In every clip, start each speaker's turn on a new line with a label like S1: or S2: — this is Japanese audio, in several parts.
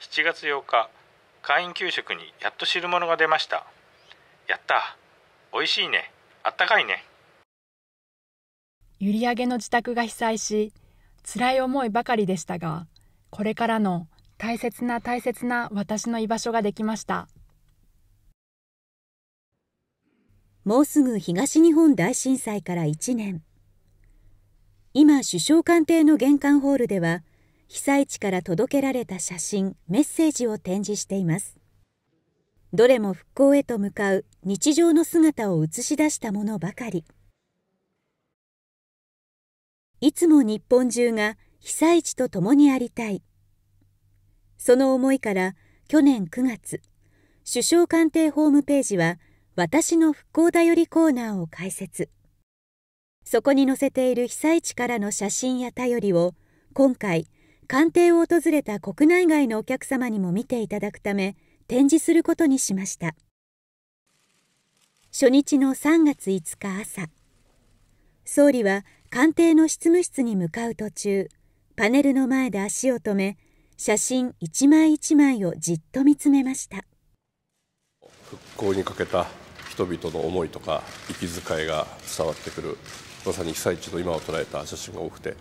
S1: 7月8日会員給食にやっと汁物が出ましたやった美味しいねあったかいね閖上の自宅が被災し辛い思いばかりでしたがこれからの大切な大切な私の居場所ができましたもうすぐ東日本大震災から1年今首相官邸の玄関ホールでは被災地から届けられた写真メッセージを展示していますどれも復興へと向かう日常の姿を映し出したものばかりいつも日本中が被災地と共にありたいその思いから去年9月首相官邸ホームページは私の復興だよりコーナーを開設そこに載せている被災地からの写真や便りを今回官邸を訪れた国内外のお客様にも見ていただくため展示することにしました初日の3月5日朝総理は官邸の執務室に向かう途中パネルの前で足を止め写真一枚一枚をじっと見つめました復興にかけた人々の思いとか息遣いが伝わってくるまさに被災地の今を捉えた写真が多くて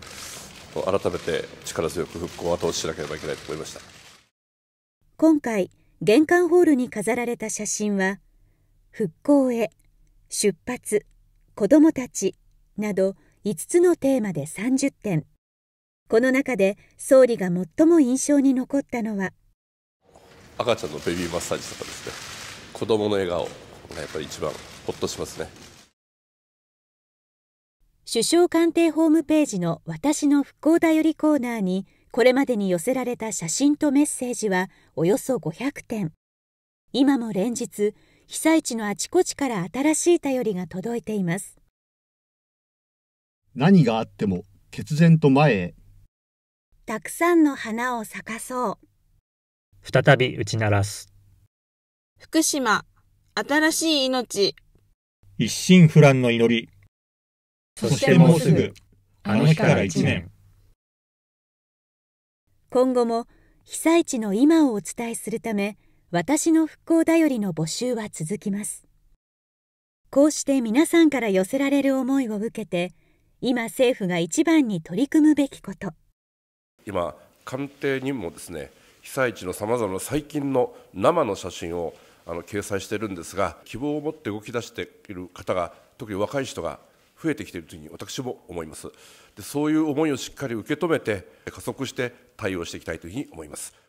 S1: 改めて力強く復興を後押ししなければいけないと思いました今回玄関ホールに飾られた写真は「復興へ」「出発」「子どもたち」など5つのテーマで30点この中で総理が最も印象に残ったのは赤ちゃんのベビーマッサージとかですね子どもの笑顔がやっぱり一番ほっとしますね首相官邸ホームページの私の復興だよりコーナーにこれまでに寄せられた写真とメッセージはおよそ500点今も連日被災地のあちこちから新しい便りが届いています何があっても決然と前へたくさんの花を咲かそう再び打ち鳴らす福島新しい命一心不乱の祈り
S2: そしてもうすぐ、あの日から一年。
S1: 今後も被災地の今をお伝えするため、私の復興だよりの募集は続きます。こうして皆さんから寄せられる思いを受けて、今政府が一番に取り組むべきこと。今、官邸にもですね、被災地のさまざまな最近の生の写真をあの掲載しているんですが、希望を持って動き出している方が、特に若い人が増えてきているというふうに私も思いますでそういう思いをしっかり受け止めて加速して対応していきたいというふうに思います